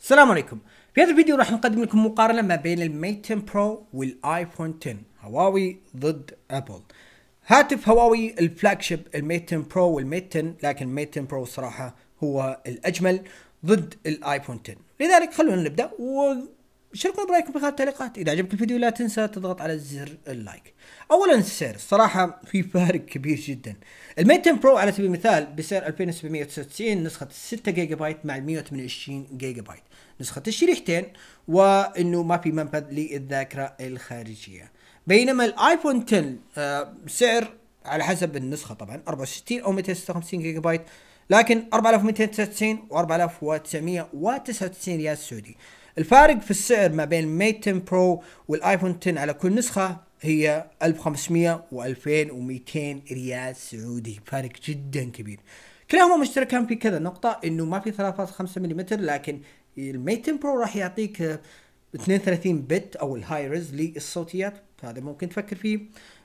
السلام عليكم في هذا الفيديو راح نقدم لكم مقارنة ما بين الميت 10 برو والايفون 10 هواوي ضد ابل هاتف هواوي الفلاج شيب الميت 10 برو والميت 10 لكن الميت 10 برو صراحة هو الاجمل ضد الايفون 10 لذلك خلونا نبدا شاركونا برايكم في التعليقات اذا عجبك الفيديو لا تنسى تضغط على زر اللايك اولا السعر الصراحه في فارق كبير جدا الميت 10 برو على سبيل المثال بسعر 2799 نسخه 6 جيجا بايت مع 128 جيجا بايت نسخه الشريحتين وانه ما في منفذ للذاكره الخارجيه بينما الايفون 10 آه، سعر على حسب النسخه طبعا 64 او 256 جيجا بايت لكن 4299 و 4999 ريال سعودي الفارق في السعر ما بين الميت 10 برو والايفون 10 على كل نسخة هي 1500 و2200 ريال سعودي فارق جدا كبير كلاهما مشتركان في كذا نقطة انه ما في 3.5 ملم لكن الميت 10 برو راح يعطيك 32 بت او الهاي ريز للصوتيات فهذا ممكن تفكر فيه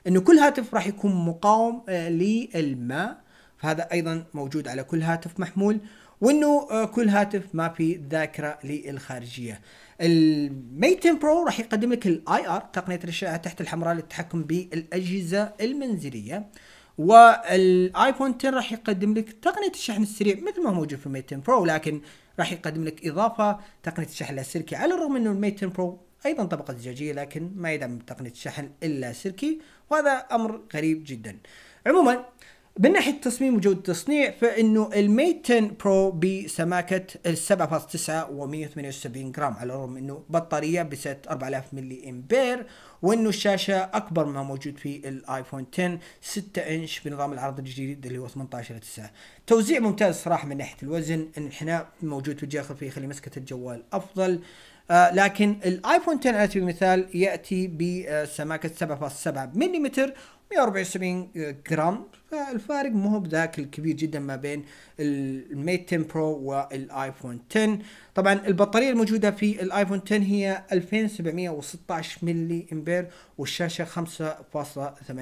انه كل هاتف راح يكون مقاوم آه، للماء فهذا ايضا موجود على كل هاتف محمول وانه آه، كل هاتف ما في ذاكره للخارجيه الميت 10 برو راح يقدم لك الاي ار تقنيه الاشعه تحت الحمراء للتحكم بالاجهزه المنزليه والايفون 10 راح يقدم لك تقنيه الشحن السريع مثل ما هو موجود في الميت 10 برو لكن راح يقدم لك اضافه تقنيه الشحن اللاسلكي على الرغم انه الميت 10 برو ايضا طبقه زجاجيه لكن ما يدعم تقنيه الشحن اللاسلكي وهذا امر غريب جدا عموما من ناحيه التصميم وجوده التصنيع فانه الميت 10 برو بسماكه 7.9 و178 جرام على الرغم انه بطاريه بسعه 4000 ملي امبير وانه الشاشه اكبر ما موجود في الايفون 10 6 انش بنظام العرض الجديد اللي هو 18 9 توزيع ممتاز صراحه من ناحيه الوزن انحناء موجود في الجهه الخلفيه يخلي مسكه الجوال افضل آه لكن الايفون 10 على سبيل المثال ياتي بسماكه 7.7 ملم 174 جرام فالفارق مو هو بذاك الكبير جدا ما بين الميت 10 برو والايفون 10 طبعا البطاريه الموجوده في الايفون 10 هي 2716 ملي امبير والشاشه 5.8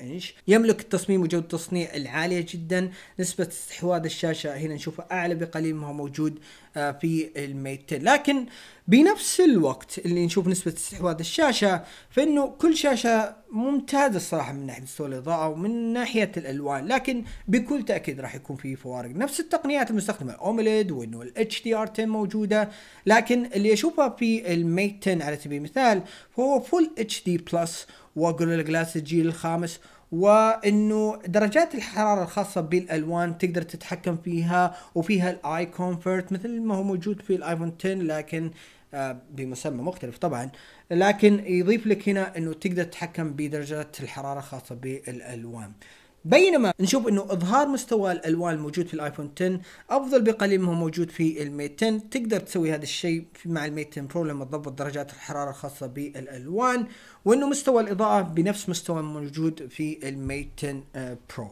انش يملك التصميم وجوده التصنيع العاليه جدا نسبه استحواذ الشاشه هنا نشوفها اعلى بقليل ما هو موجود آه، في الميت 10 لكن بنفس الوقت اللي نشوف نسبة استحواذ الشاشة فإنه كل شاشة ممتازة الصراحة من ناحية مستوى الإضاءة ومن ناحية الألوان الالوان لكن بكل تاكيد راح يكون في فوارق نفس التقنيات المستخدمه اومليد وانه الاتش دي ار 10 موجوده لكن اللي اشوفها في الميت 10 على سبيل المثال فهو فول اتش دي بلس وجوريلا جلاس الجيل الخامس وانه درجات الحراره الخاصه بالالوان تقدر تتحكم فيها وفيها الاي كومفورت مثل ما هو موجود في الايفون 10 لكن آه، بمسمى مختلف طبعا لكن يضيف لك هنا انه تقدر تتحكم بدرجات الحراره الخاصه بالالوان بينما نشوف انه اظهار مستوى الالوان الموجود في الايفون 10 افضل بقليل ما هو موجود في الميت 10 تقدر تسوي هذا الشيء مع الميت 10 برو لما تضبط درجات الحراره الخاصه بالالوان وانه مستوى الاضاءه بنفس مستوى موجود في الميت 10 برو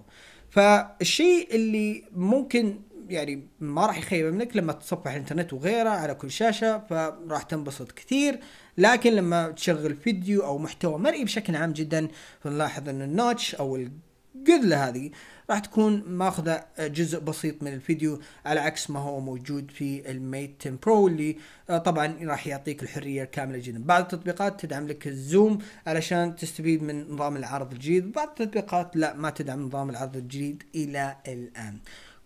فالشيء اللي ممكن يعني ما راح يخيب منك لما تصفح الانترنت وغيره على كل شاشه فراح تنبسط كثير لكن لما تشغل فيديو او محتوى مرئي بشكل عام جدا فنلاحظ ان النوتش او قذله هذه راح تكون ماخذه جزء بسيط من الفيديو على عكس ما هو موجود في الميت 10 برو اللي آه، طبعا راح يعطيك الحريه الكامله جدا بعض التطبيقات تدعم لك الزوم علشان تستفيد من نظام العرض الجديد بعض التطبيقات لا ما تدعم نظام العرض الجديد الى الان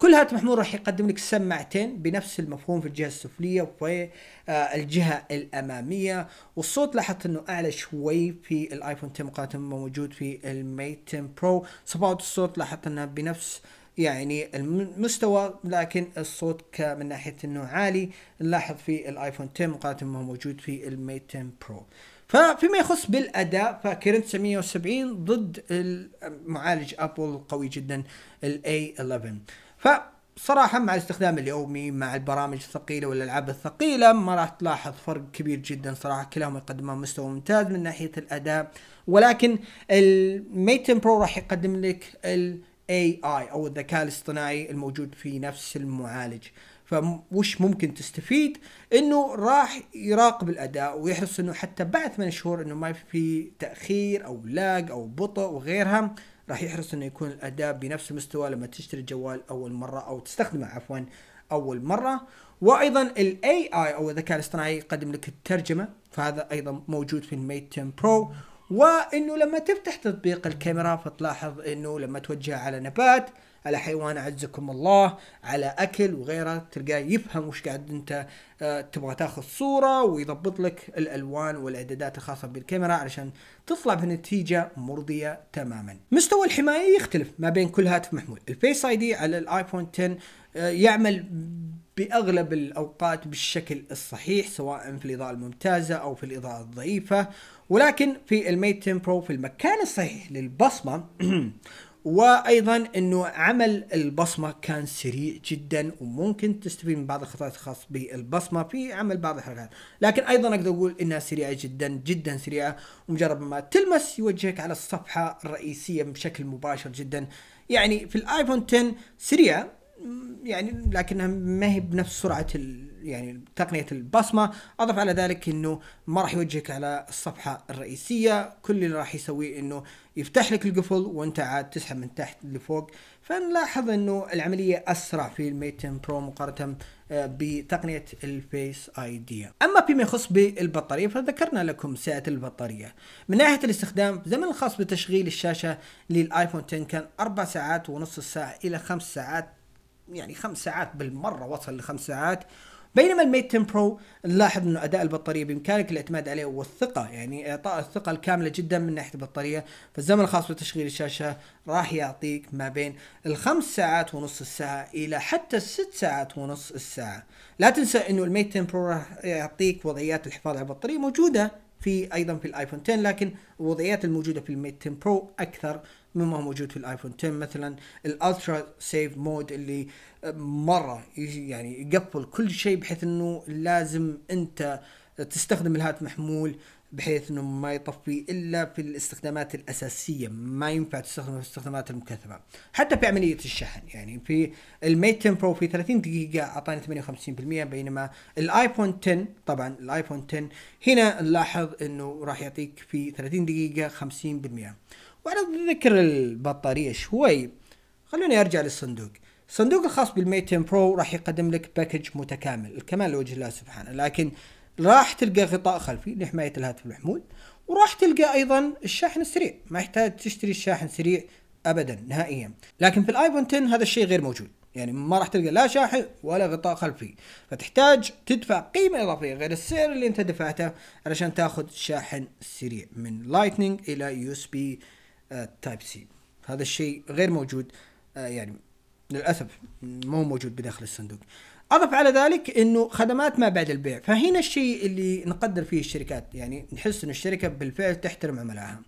كل هات محمول راح يقدم لك سماعتين بنفس المفهوم في الجهه السفليه آه، الجهه الاماميه والصوت لاحظت انه اعلى شوي في الايفون 10 مقارنه موجود في الميت 10 برو صفات الصوت لاحظت انها بنفس يعني المستوى لكن الصوت من ناحيه انه عالي نلاحظ في الايفون 10 مقارنه موجود في الميت 10 برو ففيما يخص بالاداء فكرنت 970 ضد المعالج ابل القوي جدا الاي 11 فصراحة مع الاستخدام اليومي مع البرامج الثقيلة والألعاب الثقيلة ما راح تلاحظ فرق كبير جدا صراحة كلاهم يقدمون مستوى ممتاز من ناحية الأداء ولكن الميتن برو راح يقدم لك ال AI او الذكاء الاصطناعي الموجود في نفس المعالج آه فوش ممكن تستفيد انه راح يراقب الاداء ويحرص انه حتى بعد ثمان شهور انه ما في تاخير او لاج او بطء وغيرها راح يحرص انه يكون الاداء بنفس المستوى لما تشتري جوال اول مره او تستخدمه عفوا اول مره وايضا الاي اي او الذكاء الاصطناعي يقدم لك الترجمه فهذا ايضا موجود في الميت 10 برو وانه لما تفتح تطبيق الكاميرا فتلاحظ انه لما توجه على نبات على حيوان اعزكم الله على اكل وغيره تلقاه يفهم وش قاعد انت آه، تبغى تاخذ صوره ويضبط لك الالوان والاعدادات الخاصه بالكاميرا علشان تطلع بنتيجه مرضيه تماما. مستوى الحمايه يختلف ما بين كل هاتف محمول، الفيس اي دي على الايفون 10 يعمل باغلب الاوقات بالشكل الصحيح سواء في الاضاءه الممتازه او في الاضاءه الضعيفه ولكن في الميت 10 برو في المكان الصحيح للبصمه وايضا انه عمل البصمه كان سريع جدا وممكن تستفيد من بعض الخطوات الخاصه بالبصمه في عمل بعض الحركات، لكن ايضا اقدر اقول انها سريعه جدا جدا سريعه ومجرد ما تلمس يوجهك على الصفحه الرئيسيه بشكل مباشر جدا، يعني في الايفون 10 سريعه يعني لكنها ما هي بنفس سرعه يعني تقنيه البصمه اضف على ذلك انه ما راح يوجهك على الصفحه الرئيسيه كل اللي راح يسويه انه يفتح لك القفل وانت عاد تسحب من تحت لفوق فنلاحظ انه العمليه اسرع في الميت 10 برو مقارنه آه، بتقنيه الفيس اي دي اما فيما يخص بالبطاريه فذكرنا لكم سعه البطاريه من ناحيه الاستخدام زمن الخاص بتشغيل الشاشه للايفون 10 كان 4 ساعات ونص الساعه الى 5 ساعات يعني خمس ساعات بالمره وصل لخمس ساعات بينما الميت 10 برو نلاحظ انه اداء البطاريه بامكانك الاعتماد عليه والثقه يعني اعطاء الثقه الكامله جدا من ناحيه البطاريه فالزمن الخاص بتشغيل الشاشه راح يعطيك ما بين الخمس ساعات ونص الساعه الى حتى الست ساعات ونص الساعه لا تنسى انه الميت 10 برو راح يعطيك وضعيات الحفاظ على البطاريه موجوده في ايضا في الايفون 10 لكن الوضعيات الموجوده في الميت 10 برو اكثر مما موجود في الايفون 10 مثلا الالترا سيف مود اللي مره يعني يقفل كل شيء بحيث انه لازم انت تستخدم الهاتف محمول بحيث انه ما يطفي الا في الاستخدامات الاساسيه ما ينفع تستخدمه في الاستخدامات المكثفه حتى في عمليه الشحن يعني في الميت 10 برو في 30 دقيقه اعطاني 58% بينما الايفون 10 طبعا الايفون 10 هنا نلاحظ انه راح يعطيك في 30 دقيقه 50% وعلى ذكر البطارية شوي خلوني ارجع للصندوق الصندوق الخاص بالميت 10 برو راح يقدم لك باكج متكامل الكمال لوجه الله سبحانه لكن راح تلقى غطاء خلفي لحماية الهاتف المحمول وراح تلقى ايضا الشاحن السريع ما يحتاج تشتري الشاحن سريع ابدا نهائيا لكن في الايفون 10 هذا الشيء غير موجود يعني ما راح تلقى لا شاحن ولا غطاء خلفي فتحتاج تدفع قيمة إضافية غير السعر اللي أنت دفعته علشان تاخذ شاحن سريع من لايتنينج إلى يو اس بي تايب سي هذا الشيء غير موجود آه، يعني للاسف مو موجود بداخل الصندوق اضف على ذلك انه خدمات ما بعد البيع فهنا الشيء اللي نقدر فيه الشركات يعني نحس ان الشركه بالفعل تحترم عملائها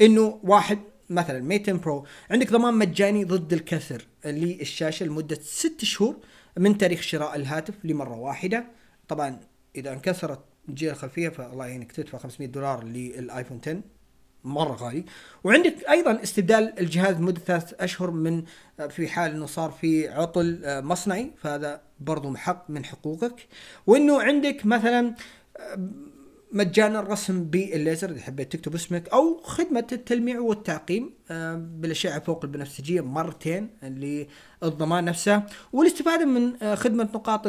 انه واحد مثلا ميتن برو عندك ضمان مجاني ضد الكسر للشاشه لمده ست شهور من تاريخ شراء الهاتف لمره واحده طبعا اذا انكسرت الجهه الخلفيه فالله يعينك تدفع 500 دولار للايفون 10 مره غالي وعندك ايضا استبدال الجهاز لمده ثلاث اشهر من آه، في حال انه صار في عطل آه، مصنعي فهذا برضو حق من حقوقك وانه عندك مثلا آه، مجانا الرسم بالليزر اذا حبيت تكتب اسمك او خدمه التلميع والتعقيم بالاشعه فوق البنفسجيه مرتين للضمان نفسه والاستفاده من خدمه نقاط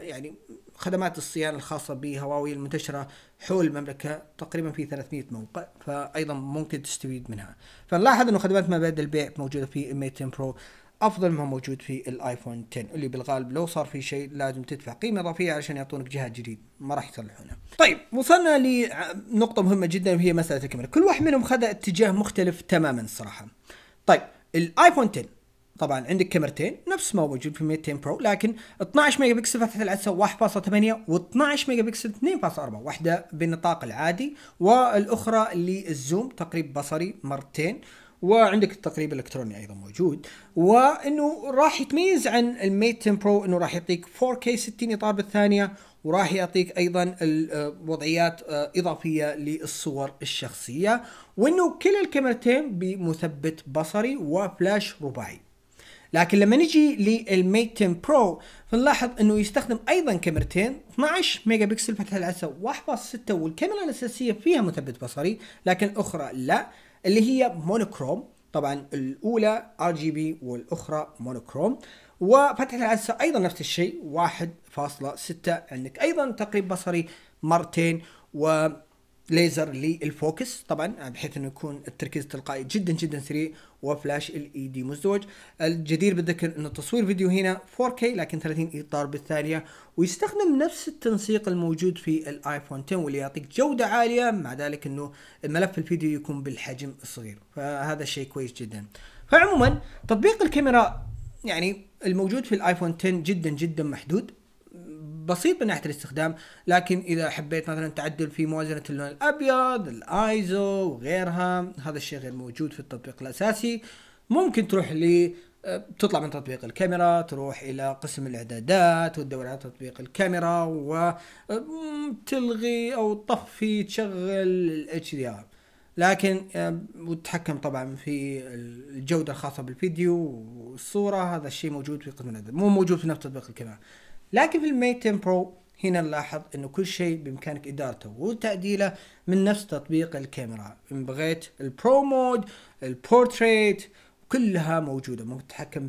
يعني خدمات الصيانه الخاصه بهواوي المنتشره حول المملكة تقريبا في 300 موقع فأيضا ممكن تستفيد منها فنلاحظ أنه خدمات ما بعد البيع موجودة في m 10 برو افضل ما موجود في الايفون 10 اللي بالغالب لو صار في شيء لازم تدفع قيمه اضافيه عشان يعطونك جهاز جديد ما راح يصلحونه. طيب وصلنا لنقطه مهمه جدا وهي مساله الكاميرا، كل واحد منهم خذ اتجاه مختلف تماما الصراحه. طيب الايفون 10 طبعا عندك كاميرتين نفس ما موجود في 200 برو لكن 12 ميجا بكسل فتحه العدسه 1.8 و12 ميجا بكسل 2.4 واحده بالنطاق العادي والاخرى للزوم تقريب بصري مرتين وعندك التقريب الالكتروني ايضا موجود وانه راح يتميز عن الميت 10 برو انه راح يعطيك 4K 60 اطار بالثانيه وراح يعطيك ايضا آه، وضعيات آه، اضافيه للصور الشخصيه وانه كلا الكاميرتين بمثبت بصري وفلاش رباعي لكن لما نجي للميت 10 برو فنلاحظ انه يستخدم ايضا كاميرتين 12 ميجا بكسل فتح العدسه 1.6 والكاميرا الاساسيه فيها مثبت بصري لكن الاخرى لا اللي هي مونوكروم طبعا الاولى ار جي بي والاخرى مونوكروم وفتحة العدسة أيضا نفس الشيء 1.6 عندك أيضا تقريب بصري مرتين و ليزر للفوكس طبعا بحيث انه يكون التركيز تلقائي جدا جدا سريع وفلاش ال اي دي مزدوج الجدير بالذكر ان التصوير فيديو هنا 4K لكن 30 اطار بالثانيه ويستخدم نفس التنسيق الموجود في الايفون 10 واللي يعطيك جوده عاليه مع ذلك انه ملف الفيديو يكون بالحجم الصغير فهذا الشيء كويس جدا فعموما تطبيق الكاميرا يعني الموجود في الايفون 10 جدا جدا محدود بسيط من ناحيه الاستخدام لكن اذا حبيت مثلا تعدل في موازنه اللون الابيض الايزو وغيرها هذا الشيء غير موجود في التطبيق الاساسي ممكن تروح ل آه، تطلع من تطبيق الكاميرا تروح الى قسم الاعدادات وتدور على تطبيق الكاميرا وتلغي آه، او تطفي تشغل الاتش دي لكن آه، وتتحكم طبعا في الجوده الخاصه بالفيديو والصوره هذا الشيء موجود في قسم الاعدادات مو موجود في نفس تطبيق الكاميرا لكن في الميت 10 برو هنا نلاحظ انه كل شيء بامكانك ادارته وتعديله من نفس تطبيق الكاميرا ان بغيت البرو مود البورتريت كلها موجوده ممكن تتحكم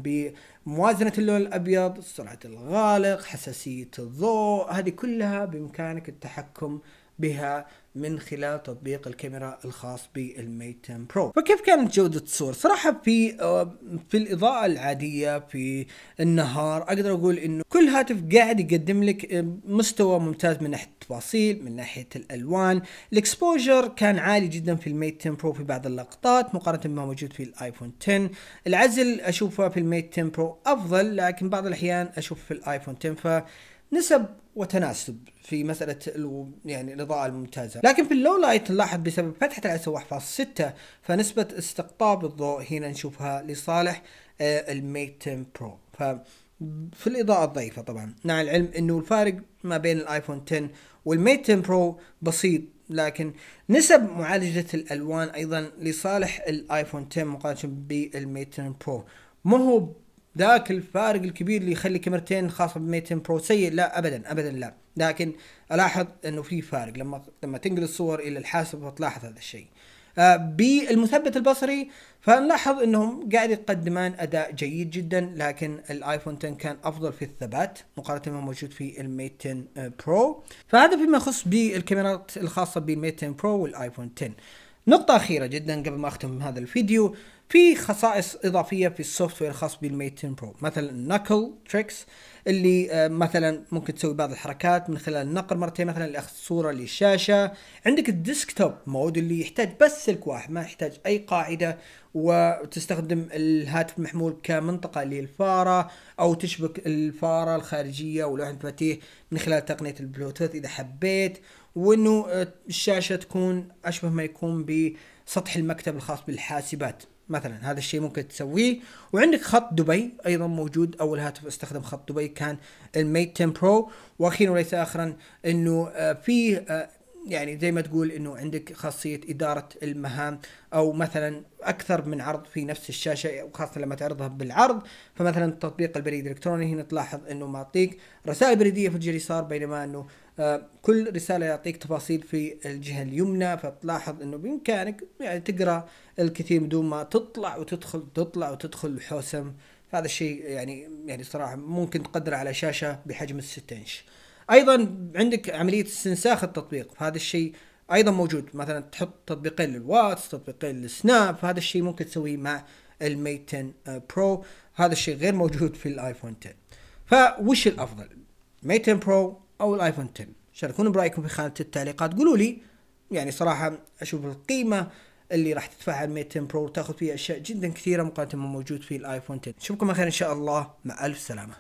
بموازنه اللون الابيض سرعه الغالق حساسيه الضوء هذه كلها بامكانك التحكم بها من خلال تطبيق الكاميرا الخاص بالميت 10 برو فكيف كانت جودة الصور صراحة في آه، في الإضاءة العادية في النهار أقدر أقول إنه كل هاتف قاعد يقدم لك آه، مستوى ممتاز من ناحية التفاصيل من ناحية الألوان الإكسبوجر كان عالي جدا في الميت 10 برو في بعض اللقطات مقارنة بما موجود في الآيفون 10 العزل أشوفه في الميت 10 برو أفضل لكن بعض الأحيان أشوف في الآيفون 10 ف نسب وتناسب في مساله يعني الاضاءه الممتازه، لكن في اللو لايت نلاحظ بسبب فتحه العدسه 1.6 فنسبه استقطاب الضوء هنا نشوفها لصالح آه، الميت 10 برو، ف في الاضاءه الضعيفه طبعا، مع العلم انه الفارق ما بين الايفون 10 والميت 10 برو بسيط لكن نسب معالجه الالوان ايضا لصالح الايفون 10 مقارنه بالميت 10 برو، ما هو ذاك الفارق الكبير اللي يخلي كاميرتين خاصه ب 200 برو سيء لا ابدا ابدا لا لكن الاحظ انه في فارق لما لما تنقل الصور الى الحاسب وتلاحظ هذا الشيء آه بالمثبت البصري فنلاحظ انهم قاعد يقدمان اداء جيد جدا لكن الايفون 10 كان افضل في الثبات مقارنه بما موجود في الميت 10 آه، برو فهذا فيما يخص بالكاميرات الخاصه بالميت 10 برو والايفون 10 نقطة أخيرة جدا قبل ما أختم هذا الفيديو في خصائص اضافيه في السوفت وير الخاص بالميت 10 برو مثلا نكل تريكس اللي آه، مثلا ممكن تسوي بعض الحركات من خلال النقر مرتين مثلا لاخذ صوره للشاشه عندك الديسكتوب مود اللي يحتاج بس سلك واحد ما يحتاج اي قاعده وتستخدم الهاتف المحمول كمنطقه للفاره او تشبك الفاره الخارجيه ولوحه المفاتيح من خلال تقنيه البلوتوث اذا حبيت وانه آه، الشاشه تكون اشبه ما يكون بسطح المكتب الخاص بالحاسبات مثلا هذا الشيء ممكن تسويه وعندك خط دبي ايضا موجود اول هاتف استخدم خط دبي كان الميت 10 برو واخيرا وليس اخرا انه آه، في آه، يعني زي ما تقول انه عندك خاصيه اداره المهام او مثلا اكثر من عرض في نفس الشاشه وخاصه لما تعرضها بالعرض فمثلا تطبيق البريد الالكتروني هنا تلاحظ انه معطيك رسائل بريديه في صار بينما انه آه، كل رساله يعطيك تفاصيل في الجهه اليمنى فتلاحظ انه بامكانك يعني تقرا الكثير بدون ما تطلع وتدخل تطلع وتدخل الحوسم هذا الشيء يعني يعني صراحه ممكن تقدره على شاشه بحجم 6 انش ايضا عندك عمليه استنساخ التطبيق هذا الشيء ايضا موجود مثلا تحط تطبيقين للواتس تطبيقين للسناب هذا الشيء ممكن تسويه مع الميت 10 برو هذا الشيء غير موجود في الايفون 10 فوش الافضل ميت 10 برو او الايفون 10 شاركونا برايكم في خانه التعليقات قولوا لي يعني صراحه اشوف القيمه اللي راح تدفعها الميت 10 برو وتاخذ فيها اشياء جدا كثيره مقارنه بما موجود في الايفون 10 نشوفكم على خير ان شاء الله مع الف سلامه